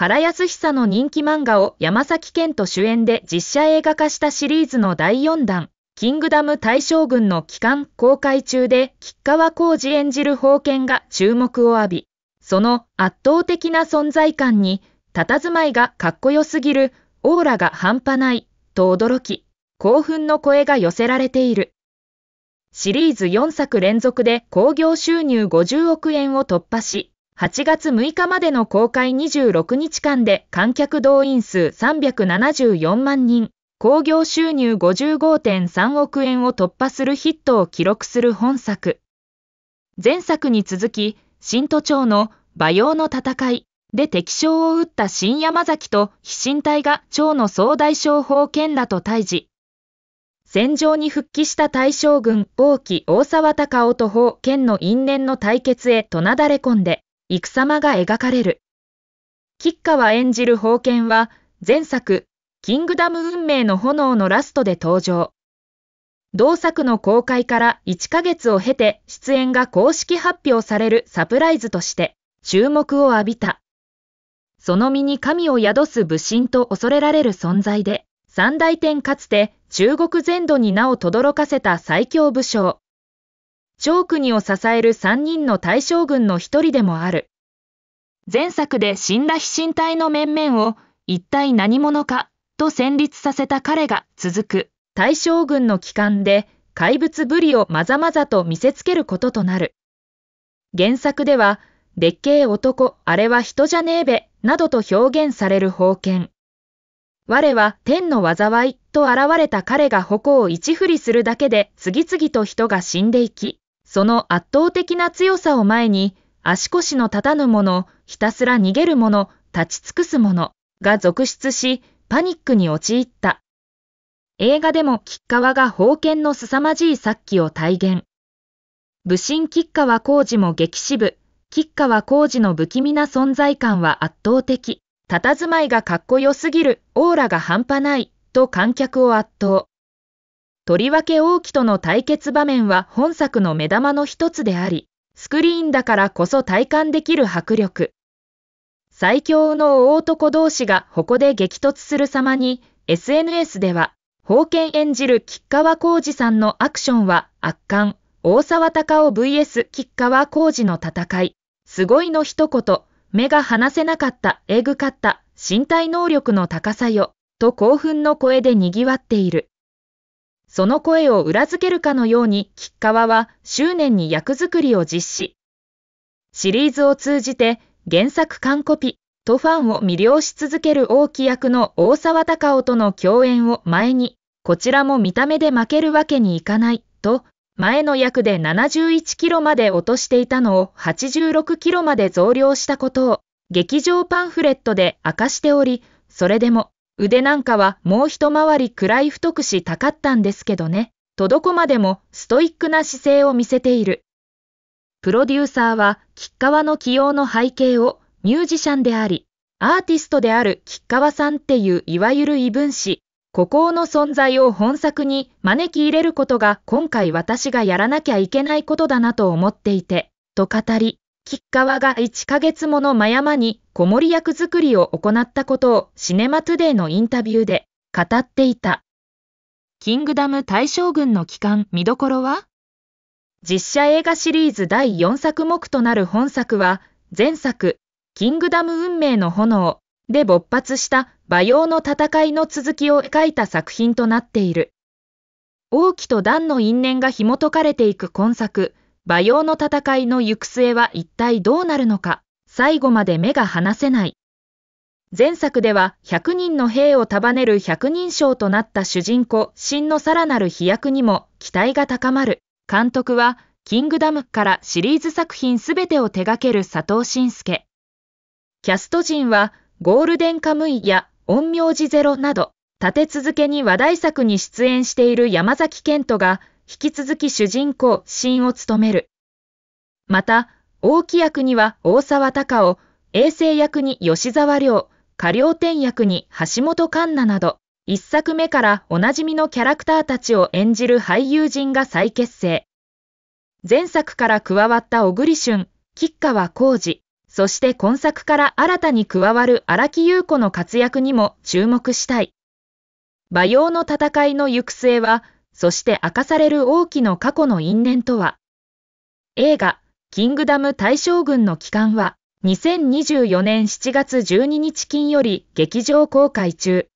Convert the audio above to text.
原康久の人気漫画を山崎賢人主演で実写映画化したシリーズの第4弾、キングダム大将軍の帰還公開中で、吉川浩二演じる宝剣が注目を浴び、その圧倒的な存在感に、佇まいがかっこよすぎる、オーラが半端ない、と驚き、興奮の声が寄せられている。シリーズ4作連続で興行収入50億円を突破し、8月6日までの公開26日間で観客動員数374万人、興行収入55.3億円を突破するヒットを記録する本作。前作に続き、新都庁の馬用の戦いで敵将を撃った新山崎と飛信隊が町の総大将法剣らと対峙。戦場に復帰した大将軍王毅大沢隆夫と法剣の因縁の対決へとなだれ込んで、戦様が描かれる。吉川演じる宝剣は、前作、キングダム運命の炎のラストで登場。同作の公開から1ヶ月を経て出演が公式発表されるサプライズとして注目を浴びた。その身に神を宿す武神と恐れられる存在で、三大天かつて中国全土に名を轟かせた最強武将。ク国を支える3人の大将軍の一人でもある。前作で死んだ飛信隊の面々を一体何者かと戦慄させた彼が続く大将軍の帰還で怪物ぶりをまざまざと見せつけることとなる。原作では、でっけえ男、あれは人じゃねえべ、などと表現される封建。我は天の災いと現れた彼が矛を一振りするだけで次々と人が死んでいき、その圧倒的な強さを前に、足腰の立たぬ者、ひたすら逃げる者、立ち尽くす者が続出し、パニックに陥った。映画でも吉川が封建の凄まじい殺気を体現。武神吉川浩二も激死部、吉川浩二の不気味な存在感は圧倒的。佇まいがかっこよすぎる、オーラが半端ない、と観客を圧倒。とりわけ王毅との対決場面は本作の目玉の一つであり、スクリーンだからこそ体感できる迫力。最強の大男同士がここで激突する様に、SNS では、宝剣演じる吉川浩二さんのアクションは圧巻、大沢隆夫 VS 吉川浩二の戦い、すごいの一言、目が離せなかった、えぐかった、身体能力の高さよ、と興奮の声で賑わっている。その声を裏付けるかのように、吉川は執念に役作りを実施。シリーズを通じて、原作完コピ、とファンを魅了し続ける大木役の大沢隆夫との共演を前に、こちらも見た目で負けるわけにいかない、と、前の役で71キロまで落としていたのを86キロまで増量したことを、劇場パンフレットで明かしており、それでも、腕なんかはもう一回りくらい太くしたかったんですけどね、とどこまでもストイックな姿勢を見せている。プロデューサーは、吉川の起用の背景を、ミュージシャンであり、アーティストである吉川さんっていういわゆる異分子、孤高の存在を本作に招き入れることが今回私がやらなきゃいけないことだなと思っていて、と語り、吉川が1ヶ月もの真山に子守役作りを行ったことをシネマトゥデイのインタビューで語っていた。キングダム大将軍の帰還見どころは実写映画シリーズ第4作目となる本作は、前作、キングダム運命の炎で勃発した馬用の戦いの続きを描いた作品となっている。王毅と段の因縁が紐解かれていく今作、馬用の戦いの行く末は一体どうなるのか、最後まで目が離せない。前作では100人の兵を束ねる百人将となった主人公、真のさらなる飛躍にも期待が高まる。監督は、キングダムからシリーズ作品すべてを手掛ける佐藤慎介。キャスト陣は、ゴールデンカムイや陰陽字ゼロなど、立て続けに話題作に出演している山崎健人が、引き続き主人公、シンを務める。また、大木役には大沢隆夫、衛星役に吉沢亮、過料天役に橋本環奈など、一作目からおなじみのキャラクターたちを演じる俳優陣が再結成。前作から加わった小栗旬、吉川浩二、そして今作から新たに加わる荒木優子の活躍にも注目したい。馬用の戦いの行く末は、そして明かされる王毅の過去の因縁とは映画、キングダム大将軍の帰還は、2024年7月12日金より劇場公開中。